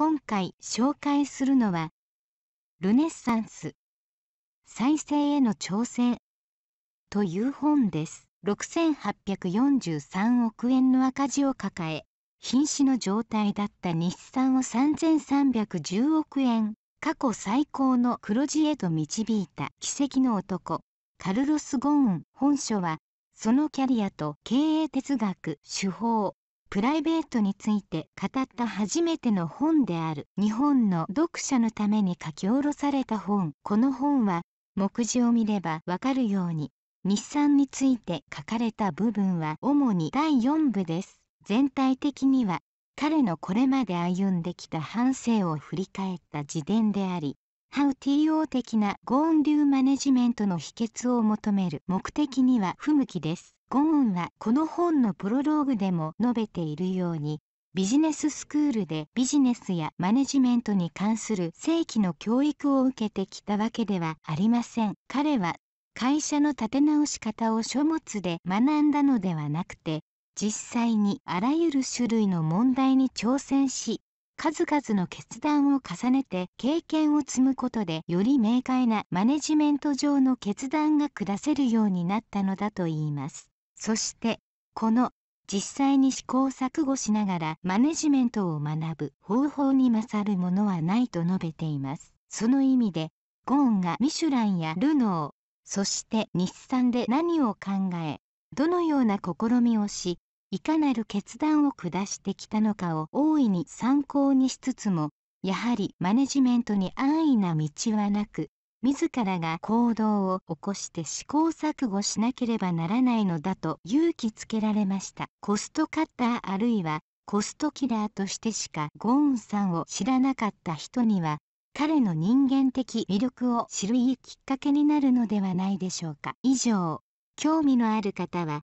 今回紹介するのはルネッサンス再生への挑戦という本です6843億円の赤字を抱え瀕死の状態だった日産を3310億円過去最高の黒字へと導いた奇跡の男カルロス・ゴーン本書はそのキャリアと経営哲学手法プライベートについて語った初めての本である日本の読者のために書き下ろされた本この本は目次を見ればわかるように日産について書かれた部分は主に第4部です全体的には彼のこれまで歩んできた半生を振り返った自伝でありハウ TO 的なゴーン流マネジメントの秘訣を求める目的には不向きです。ゴーンはこの本のプロローグでも述べているように、ビジネススクールでビジネスやマネジメントに関する正規の教育を受けてきたわけではありません。彼は会社の立て直し方を書物で学んだのではなくて、実際にあらゆる種類の問題に挑戦し、数々の決断を重ねて経験を積むことでより明快なマネジメント上の決断が下せるようになったのだといいます。そしてこの実際に試行錯誤しながらマネジメントを学ぶ方法に勝るものはないと述べています。その意味でゴーンがミシュランやルノーそして日産で何を考えどのような試みをしいかなる決断を下してきたのかを大いに参考にしつつもやはりマネジメントに安易な道はなく自らが行動を起こして試行錯誤しなければならないのだと勇気つけられましたコストカッターあるいはコストキラーとしてしかゴーンさんを知らなかった人には彼の人間的魅力を知るいいきっかけになるのではないでしょうか以上興味のある方は